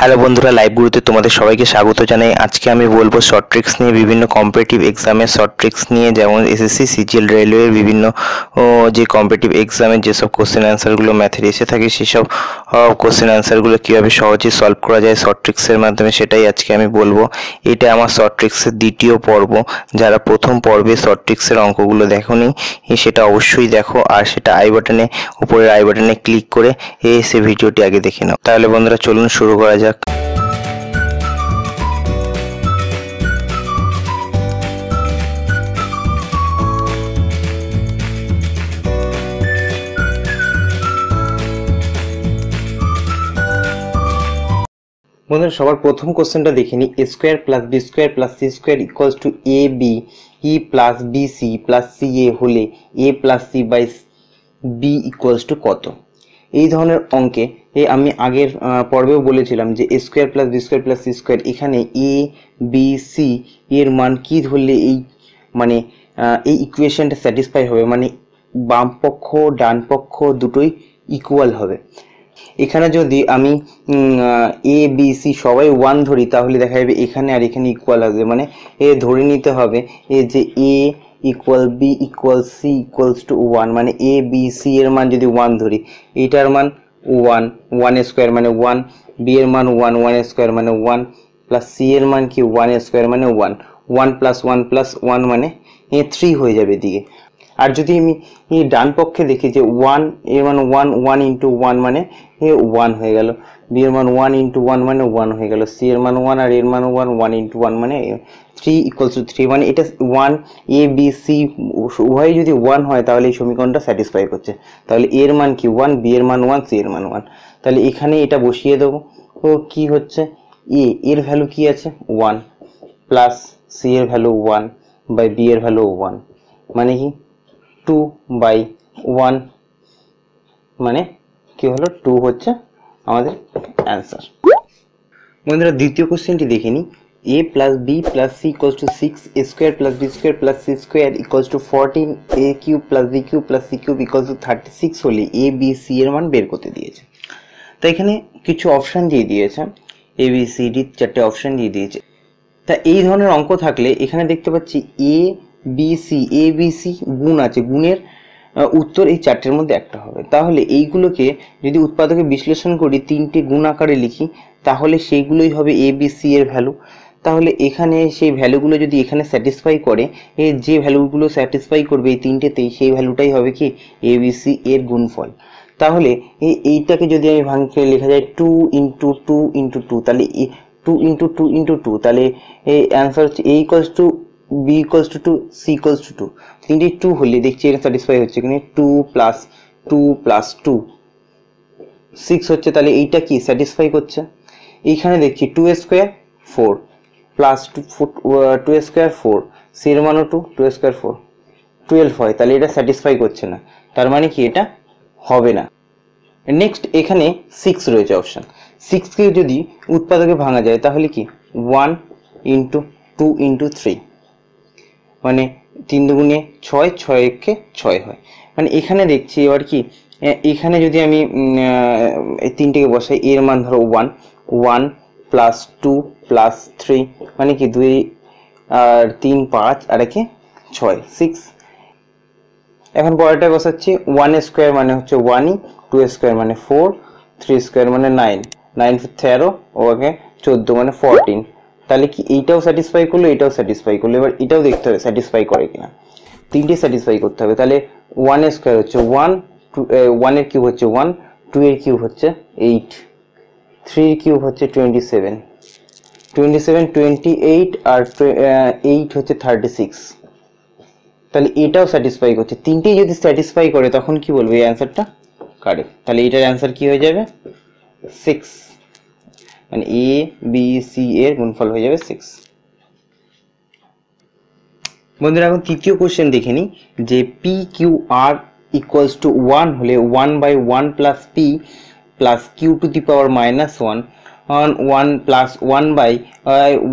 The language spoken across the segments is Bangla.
হ্যালো বন্ধুরা লাইভ গুরুতে তোমাদের সবাইকে স্বাগত জানাই আজকে আমি বলবো শর্ট ট্রিক্স নিয়ে বিভিন্ন কম্পিটিটিভ এক্সামের শর্ট ট্রিক্স নিয়ে যেমন এসএসসি সিজিএল রেলওয়ের বিভিন্ন যে কম্পিটিভ এক্সামের যেসব কোশ্চেন অ্যান্সারগুলো ম্যাথের এসে থাকে সেসব কোশ্চেন অ্যান্সারগুলো কীভাবে সহজেই সলভ করা যায় শর্ট ট্রিক্সের মাধ্যমে সেটাই আজকে আমি বলবো এটা আমার শর্ট ট্রিক্সের দ্বিতীয় পর্ব যারা প্রথম পর্বে শর্ট ট্রিক্সের অঙ্কগুলো দেখোনি সেটা অবশ্যই দেখো আর সেটা আই বাটনে উপরের আই বাটনে ক্লিক করে এসে ভিডিওটি আগে দেখে নাও তাহলে বন্ধুরা চলুন শুরু করা যায় যাক বন্ধুরা সবার প্রথম কোশ্চেনটা দেখে নিই square plus B square plus C square equals to A B ই plus B C plus C A হলে A plus C by B equals to কত এই ধরনের অঙ্কে এ আমি আগের পর্বেও বলেছিলাম যে square plus B square plus C square এখানে এ বি সি এর মান কী ধরলে এই মানে এই ইকুয়েশানটা স্যাটিসফাই হবে মানে বাম পক্ষ ডান পক্ষ দুটোই ইকুয়াল হবে এখানে যদি আমি এ বি সি সবাই ওয়ান ধরি তাহলে দেখা যাবে এখানে আর এখানে ইকুয়াল আসবে মানে এ ধরে নিতে হবে এ যে A equal B equal C equals to one মানে এ বি সি এর মান যদি ওয়ান ধরি এটার মান वन वन स्कोयर मैंने वन बी एर मान वन वन स्कोयर मैंने वन प्लस सी एर मान कि वन स्कोर मैं one one plus one plus one मैंने थ्री हो जाए আর যদি আমি ডান পক্ষে দেখি যে ওয়ান এর মানে ওয়ান ওয়ান ইন্টু ওয়ান মানে ওয়ান হয়ে গেল বি এর মান ওয়ান ইন্টু ওয়ান মানে ওয়ান মানে হয়ে গেল সি এর মান ওয়ান আর এর মান ওয়ান ওয়ান ইন্টু ওয়ান মানে থ্রি ইকুয়ালস টু থ্রি মানে এটা ওয়ান এ বি সি উভয় যদি ওয়ান হয় তাহলে এই সমীকরণটা স্যাটিসফাই করছে তাহলে এর মান কি ওয়ান বি এর মান ওয়ান সি এর মান ওয়ান তাহলে এখানে এটা বসিয়ে দেবো ও কি হচ্ছে এ এর ভ্যালু কি আছে ওয়ান প্লাস সি এর ভ্যালু ওয়ান বাই বি এর ভ্যালু ওয়ান মানে কি টু বাই ওয়ান মানে কি হলো টু হচ্ছে আমাদের অ্যান্সার বন্ধুরা দ্বিতীয় কোশ্চেনটি দেখে নিই A plus B plus C equals to six A square plus B square plus C square equals to fourteen A cube plus B cube plus C cube equals to thirty six হলে এ বি সি এর মান বের করতে দিয়েছে তা এখানে কিছু অপশান দিয়ে দিয়েছে এ বি সি ডি চারটে অপশান দিয়ে দিয়েছে তা এই ধরনের অঙ্ক থাকলে এখানে দেখতে পাচ্ছি এ বিসি এ গুণ আছে গুণের উত্তর এই চারটের মধ্যে একটা হবে তাহলে এইগুলোকে যদি উৎপাদকে বিশ্লেষণ করি তিনটে গুণ আকারে লিখি তাহলে সেইগুলোই হবে এবিসি এর ভ্যালু তাহলে এখানে সেই ভ্যালুগুলো যদি এখানে স্যাটিসফাই করে এর যে ভ্যালুগুলো স্যাটিসফাই করবে এই তিনটেতেই সেই ভ্যালুটাই হবে কি এ এর গুণফল তাহলে এইটাকে যদি আমি ভাঙতে লেখা যায় two into two into two তাহলে two into two into two তাহলে অ্যান্সার হচ্ছে এই cause two B equals two two C equals two two তিনটি টু হলে দেখছি এটা স্যাটিসফাই হচ্ছে এখানে two plus two plus two six হচ্ছে তাহলে এইটা কি স্যাটিসফাই করছে এইখানে দেখছি two square four plus two two square four সির মানও two two square four twelve হয় তাহলে এটা স্যাটিসফাই করছে না তার মানে কি এটা হবে না নেক্সট এখানে সিক্স রয়েছে অপশান সিক্সকে যদি উৎপাদকে ভাঙা যায় তাহলে কি one into two into three মানে তিন দুগুণে ছয় ছয় একে ছয় হয় মানে এখানে দেখছি এবার কি এখানে যদি আমি এই তিনটিকে বসাই এর মান ধরো one one plus two plus three মানে কি দুই আর তিন পাঁচ আর একে ছয় সিক্স এখন পরেরটা বসাচ্ছি ওয়ান স্কোয়ার মানে হচ্ছে ওয়ানই টু স্কোয়ার মানে ফোর থ্রি স্কোয়ার মানে নাইন নাইন তেরো ওকে চোদ্দো মানে ফোরটিন তাহলে কি এইটাও স্যাটিসফাই করলো এটাও স্যাটিসফাই করলো এবার এটাও দেখতে হবে স্যাটিসফাই করে কিনা তিনটে স্যাটিসফাই করতে হবে তাহলে ওয়ানের স্কোয়ার হচ্ছে ওয়ান টু ওয়ানের কিউব হচ্ছে ওয়ান টু এর কিউব হচ্ছে এইট থ্রির কিউব হচ্ছে twenty seven twenty seven twenty eight আর এইট হচ্ছে থার্টি সিক্স তাহলে এটাও স্যাটিসফাই করছে তিনটেই যদি স্যাটিসফাই করে তখন কি বলবো এই অ্যান্সারটা কারেক্ট তাহলে এটার অ্যান্সার কি হয়ে যাবে সিক্স মানে এ বি সি এর গুণফল হয়ে যাবে সিক্স বন্ধুরা এখন তৃতীয় কোশ্চেন দেখে নিই যে P Q R equals to one হলে one by one plus P plus Q to the power minus one one plus one by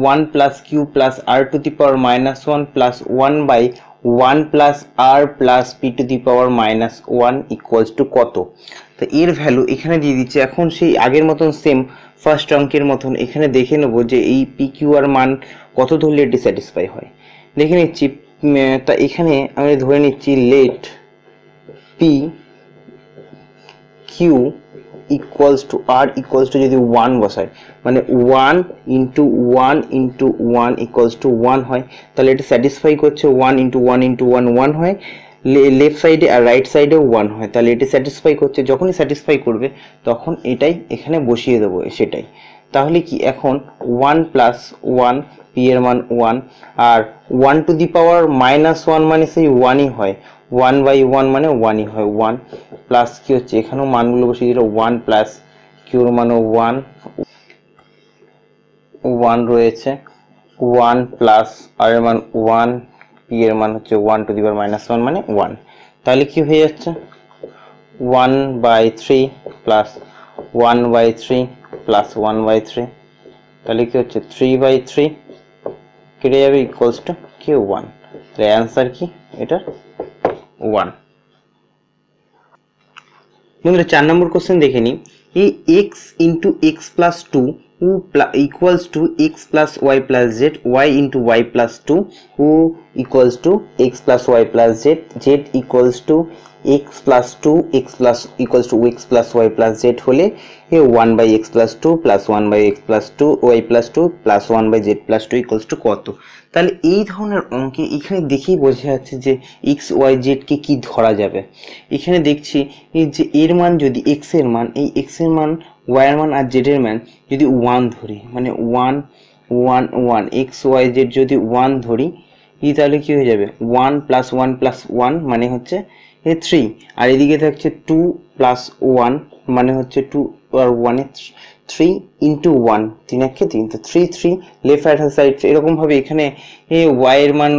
one plus Q plus R to the power minus one plus one by one plus R plus P to the power minus one equals to কত তো এর ভ্যালু এখানে দিয়ে দিচ্ছে এখন সেই আগের মতন সেম ফার্স্ট অঙ্কের মতন এখানে দেখে নেবো যে এই পিকিউআর মান কত ধরলে এটি স্যাটিসফাই হয় দেখে নিচ্ছি তা এখানে আমি ধরে নিচ্ছি let P Q equals to R equals to যদি ওয়ান বসায় মানে one into one into one equals to one হয় তাহলে এটা স্যাটিসফাই করছে one into one into one one হয় লেফট সাইডে আর রাইট সাইডেও ওয়ান হয় তাহলে এটি স্যাটিসফাই করছে যখনই স্যাটিসফাই করবে তখন এটাই এখানে বসিয়ে দেবো সেটাই তাহলে কি এখন ওয়ান প্লাস ওয়ান পি এর মান ওয়ান আর one to the power minus one মানে সেই ওয়ানই হয় ওয়ান বাই ওয়ান মানে ওয়ানই হয় ওয়ান প্লাস কি হচ্ছে এখানেও মানগুলো বসিয়ে দিল ওয়ান প্লাস কিউর মানও ওয়ান ওয়ান রয়েছে ওয়ান প্লাস আর মান ওয়ান পি e এর মান হচ্ছে one to the power minus one মানে ওয়ান তাহলে কি হয়ে যাচ্ছে one by three plus one by three plus one by three তাহলে কি হচ্ছে থ্রি বাই থ্রি কেটে যাবে ইকুয়ালস টু কি ওয়ান তাহলে অ্যান্সার কি এটা ওয়ান বন্ধুরা চার নম্বর কোশ্চেন দেখে নিই এই X into X plus two u equals to x plus y plus z y into y plus 2 u equals to x plus y plus z z equals to x plus 2 x plus equals to x plus y plus z হলে 1 by x plus 2 plus 1 by x plus 2 y plus 2 plus 1 by z plus 2 equals to কত তাহলে এই ধরনের অঙ্কে এখানে দেখেই বোঝা যাচ্ছে যে y z জেডকে কি ধরা যাবে এখানে দেখছি যে এর মান যদি x এর মান এই x এর মান ওয়াইয়ের মান আর জেডের মান যদি ওয়ান ধরি মানে one one one X Y Z যদি ওয়ান ধরি ই তাহলে কী হয়ে যাবে one plus one plus one মানে হচ্ছে এ থ্রি আর এদিকে থাকছে টু প্লাস ওয়ান মানে হচ্ছে টু আর ওয়ানে থ্রি ইন্টু ওয়ান তিন একে তিন তো three three left hand side এরকমভাবে এখানে এ ওয়াইয়ের মান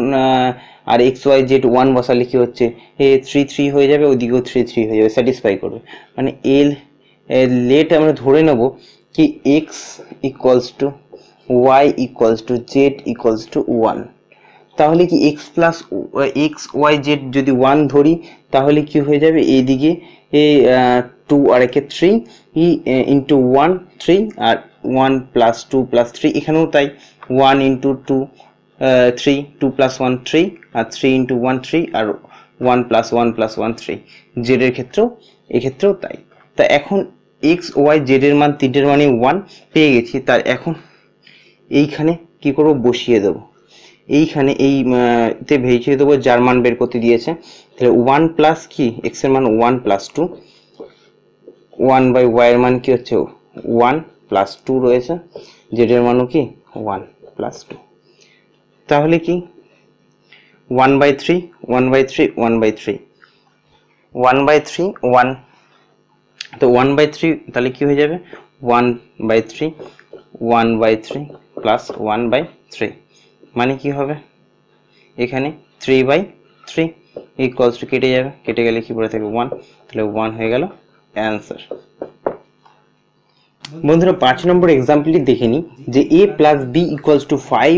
আর এক্স ওয়াই জেড ওয়ান বসালে কী হচ্ছে এ থ্রি থ্রি হয়ে যাবে ওদিকেও থ্রি থ্রি হয়ে যাবে স্যাটিসফাই করবে মানে এল লেট আমরা ধরে নেব কি X equals to Y equals to Z equals to one তাহলে কি X plus X Y Z যদি ওয়ান ধরি তাহলে কি হয়ে যাবে এইদিকে এ টু আর একে থ্রি ই ইন্টু ওয়ান থ্রি আর one plus two plus three এখানেও তাই one into two three two plus one three আর থ্রি ইন্টু ওয়ান থ্রি আর one plus one plus one three জেডের ক্ষেত্রেও এক্ষেত্রেও তাই তা এখন এক্স ওয়াই জেডের মান তিনটের মানে ওয়ান পেয়ে গেছি তার এখন এইখানে কি করব বসিয়ে দেব এইখানে এই তে ভেজিয়ে দেবো যার মান বের করতে দিয়েছে তাহলে ওয়ান প্লাস কি এক্সের মান one plus two one by ওয়াইয়ের মান কি হচ্ছে ওয়ান প্লাস টু রয়েছে জেডের মানও কি ওয়ান প্লাস টু তাহলে কি one by three one by three one by three one by three one তো ওয়ান বাই থ্রি তাহলে কী হয়ে যাবে one by three one by three plus one by three মানে কি হবে এখানে থ্রি বাই থ্রি এই কলসটি কেটে যাবে কেটে গেলে কি পড়ে থাকবে ওয়ান তাহলে ওয়ান হয়ে গেল অ্যান্সার বন্ধুরা পাঁচ নম্বর এক্সাম্পলটি দেখে নিই যে A plus B equals to five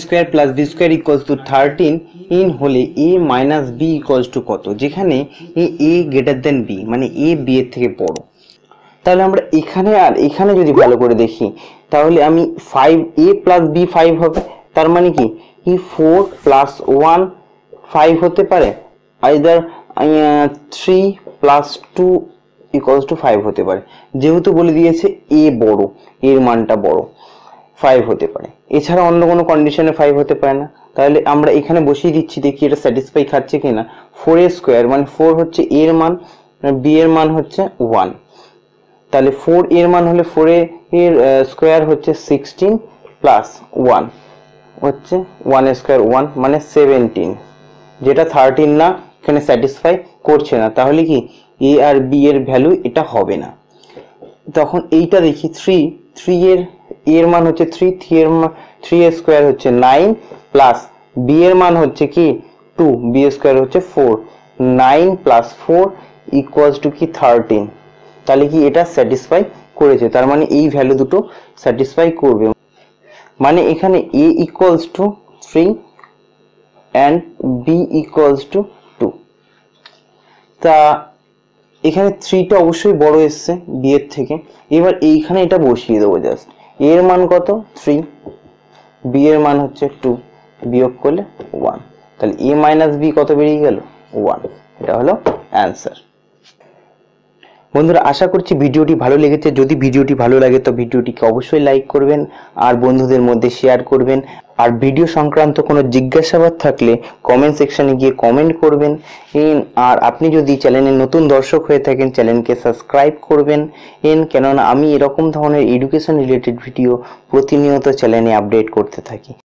square plus B square equals to thirteen ইন হলে A minus B equals to কত যেখানে এ গ্রেটার দেন বি মানে এ বি এর থেকে বড় তাহলে আমরা এখানে আর এখানে যদি ভালো করে দেখি তাহলে আমি five A plus B five হবে তার মানে কি ফোর প্লাস ওয়ান ফাইভ হতে পারে either three plus two equals to five হতে পারে যেহেতু বলে দিয়েছে এ বড় এর মানটা বড় ফাইভ হতে পারে এছাড়া অন্য কোনো কন্ডিশনে ফাইভ হতে পারে না তাহলে আমরা এখানে বসিয়ে দিচ্ছি দেখি এটা স্যাটিসফাই খাচ্ছে কি না ফোর এর স্কোয়ার মানে ফোর হচ্ছে এর মান বি মানে এর মান হচ্ছে ওয়ান তাহলে ফোর এর মান হলে ফোর এর স্কোয়ার হচ্ছে সিক্সটিন প্লাস ওয়ান হচ্ছে ওয়ান স্কোয়ার ওয়ান মানে সেভেন্টিন যেটা থার্টিন না এখানে স্যাটিসফাই করছে না তাহলে কি এ আর বি এর ভ্যালু এটা হবে না তখন এইটা দেখি থ্রি থ্রি এর এর মান হচ্ছে থ্রি থ্রি এর থ্রি স্কোয়ার হচ্ছে নাইন প্লাস বি এর মান হচ্ছে কি টু বি স্কোয়ার হচ্ছে four nine plus four equals to কি থার্টিন তাহলে কি এটা স্যাটিসফাই করেছে তার মানে এই ভ্যালু দুটো স্যাটিসফাই করবে মানে এখানে A equals to three and B equals to two তা এখানে থ্রিটা অবশ্যই বড় এসছে বিয়ের থেকে এবার এইখানে এটা বসিয়ে দেবো জাস্ট এর মান কত থ্রি বি এর মান হচ্ছে টু বিয়োগ করলে ওয়ান তাহলে এ মাইনাস বি কত বেরিয়ে গেল ওয়ান এটা হলো অ্যান্সার বন্ধুরা আশা করছি ভিডিওটি ভালো লেগেছে যদি ভিডিওটি ভালো লাগে তো ভিডিওটিকে অবশ্যই লাইক করবেন আর বন্ধুদের মধ্যে শেয়ার করবেন আর ভিডিও সংক্রান্ত কোনো জিজ্ঞাসাবাদ থাকলে কমেন্ট সেকশানে গিয়ে কমেন্ট করবেন আর আপনি যদি চ্যানেলে নতুন দর্শক হয়ে থাকেন চ্যানেলকে সাবস্ক্রাইব করবেন এন কেননা আমি এরকম ধরনের এডুকেশন রিলেটেড ভিডিও প্রতিনিয়ত চ্যানেলে আপডেট করতে থাকি